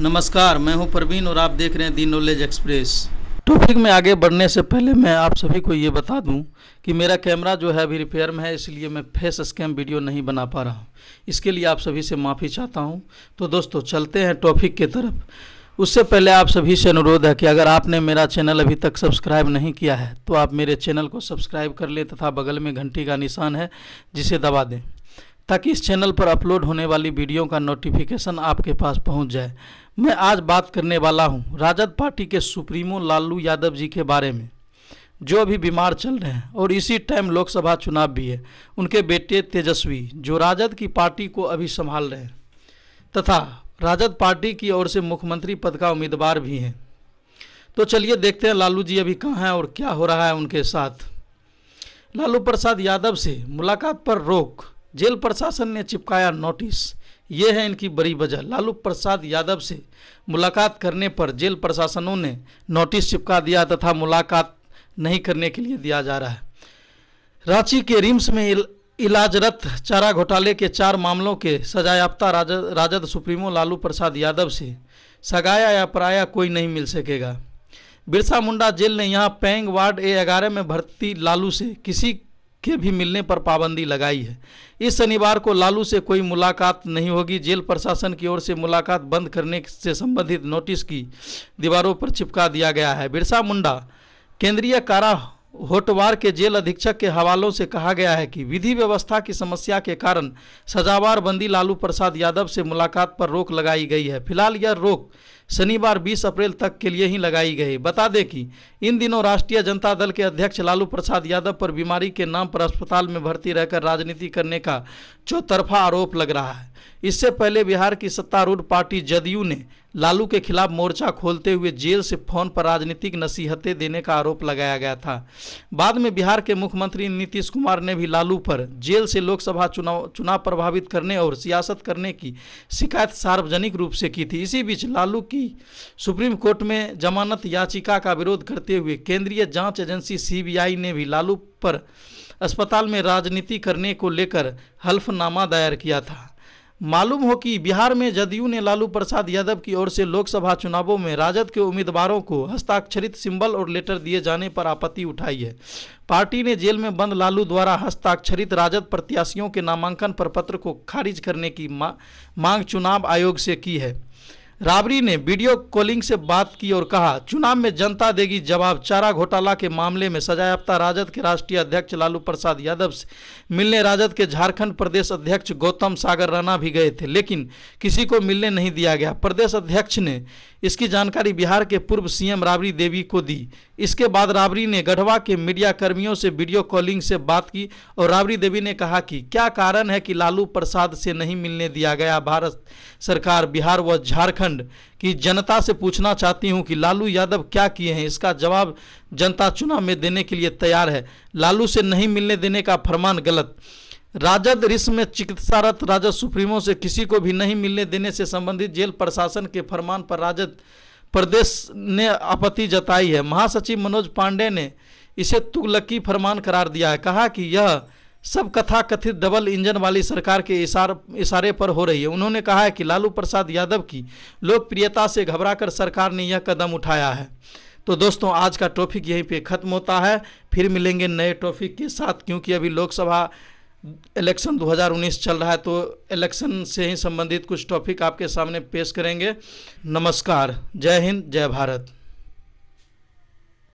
नमस्कार मैं हूं परवीन और आप देख रहे हैं दी नॉलेज एक्सप्रेस टॉपिक में आगे बढ़ने से पहले मैं आप सभी को ये बता दूं कि मेरा कैमरा जो है अभी रिपेयर में है इसलिए मैं फेस स्कैम वीडियो नहीं बना पा रहा हूं इसके लिए आप सभी से माफ़ी चाहता हूं तो दोस्तों चलते हैं टॉपिक के तरफ उससे पहले आप सभी से अनुरोध है कि अगर आपने मेरा चैनल अभी तक सब्सक्राइब नहीं किया है तो आप मेरे चैनल को सब्सक्राइब कर लें तथा बगल में घंटी का निशान है जिसे दबा दें ताकि इस चैनल पर अपलोड होने वाली वीडियो का नोटिफिकेशन आपके पास पहुंच जाए मैं आज बात करने वाला हूं राजद पार्टी के सुप्रीमो लालू यादव जी के बारे में जो अभी बीमार चल रहे हैं और इसी टाइम लोकसभा चुनाव भी है उनके बेटे तेजस्वी जो राजद की पार्टी को अभी संभाल रहे हैं तथा राजद पार्टी की ओर से मुख्यमंत्री पद का उम्मीदवार भी हैं तो चलिए देखते हैं लालू जी अभी कहाँ हैं और क्या हो रहा है उनके साथ लालू प्रसाद यादव से मुलाकात पर रोक जेल प्रशासन ने चिपकाया नोटिस ये है इनकी बड़ी वजह लालू प्रसाद यादव से मुलाकात करने पर जेल प्रशासनों ने नोटिस चिपका दिया तथा मुलाकात नहीं करने के लिए दिया जा रहा है रांची के रिम्स में इल, इलाजरत चारा घोटाले के चार मामलों के सजायाफ्ता राजद राजद सुप्रीमो लालू प्रसाद यादव से सगाया या पराया कोई नहीं मिल सकेगा बिरसा मुंडा जेल ने यहाँ पैंग वार्ड ए ग्यारह में भर्ती लालू से किसी के भी मिलने पर पाबंदी लगाई है इस शनिवार को लालू से कोई मुलाकात नहीं होगी जेल प्रशासन की ओर से मुलाकात बंद करने से संबंधित नोटिस की दीवारों पर चिपका दिया गया है बिरसा मुंडा केंद्रीय कारा होटवार के जेल अधीक्षक के हवालों से कहा गया है कि विधि व्यवस्था की समस्या के कारण सजावार बंदी लालू प्रसाद यादव से मुलाकात पर रोक लगाई गई है फिलहाल यह रोक शनिवार 20 अप्रैल तक के लिए ही लगाई गई बता दें कि इन दिनों राष्ट्रीय जनता दल के अध्यक्ष लालू प्रसाद यादव पर बीमारी के नाम पर अस्पताल में भर्ती रहकर राजनीति करने का चौतरफा आरोप लग रहा है इससे पहले बिहार की सत्तारूढ़ पार्टी जदयू ने लालू के खिलाफ मोर्चा खोलते हुए जेल से फोन पर राजनीतिक नसीहतें देने का आरोप लगाया गया था बाद में बिहार के मुख्यमंत्री नीतीश कुमार ने भी लालू पर जेल से लोकसभा चुनाव चुनाव प्रभावित करने और सियासत करने की शिकायत सार्वजनिक रूप से की थी इसी बीच लालू की थी सुप्रीम कोर्ट में जमानत याचिका का विरोध करते हुए केंद्रीय जांच एजेंसी सीबीआई ने भी लालू पर अस्पताल में राजनीति करने को लेकर हल्फनामा दायर किया था मालूम हो कि बिहार में जदयू ने लालू प्रसाद यादव की ओर से लोकसभा चुनावों में राजद के उम्मीदवारों को हस्ताक्षरित सिंबल और लेटर दिए जाने पर आपत्ति उठाई है पार्टी ने जेल में बंद लालू द्वारा हस्ताक्षरित राजद प्रत्याशियों के नामांकन पर पत्र को खारिज करने की मांग चुनाव आयोग से की है राबरी ने वीडियो कॉलिंग से बात की और कहा चुनाव में जनता देगी जवाब चारा घोटाला के मामले में सजायाफ्ता राजद के राष्ट्रीय अध्यक्ष लालू प्रसाद यादव से मिलने राजद के झारखंड प्रदेश अध्यक्ष गौतम सागर राणा भी गए थे लेकिन किसी को मिलने नहीं दिया गया प्रदेश अध्यक्ष ने इसकी जानकारी बिहार के पूर्व सीएम राबड़ी देवी को दी इसके बाद राबड़ी ने गढ़वा के मीडिया कर्मियों से वीडियो कॉलिंग से बात की और राबड़ी देवी ने कहा कि क्या कारण है कि लालू प्रसाद से नहीं मिलने दिया गया भारत सरकार बिहार व झारखंड की जनता से पूछना चाहती हूं कि लालू यादव क्या किए हैं इसका जवाब जनता चुनाव में देने के लिए तैयार है लालू से नहीं मिलने देने का फरमान गलत राजद रिश्व में चिकित्सारत राजद सुप्रीमो से किसी को भी नहीं मिलने देने से संबंधित जेल प्रशासन के फरमान पर राजद प्रदेश ने आपत्ति जताई है महासचिव मनोज पांडे ने इसे तुगलकी फरमान करार दिया है कहा कि यह सब कथा कथित डबल इंजन वाली सरकार के इशार इशारे पर हो रही है उन्होंने कहा है कि लालू प्रसाद यादव की लोकप्रियता से घबराकर सरकार ने यह कदम उठाया है तो दोस्तों आज का टॉपिक यहीं पे ख़त्म होता है फिर मिलेंगे नए टॉपिक के साथ क्योंकि अभी लोकसभा इलेक्शन 2019 चल रहा है तो इलेक्शन से ही संबंधित कुछ टॉपिक आपके सामने पेश करेंगे नमस्कार जय हिंद जय भारत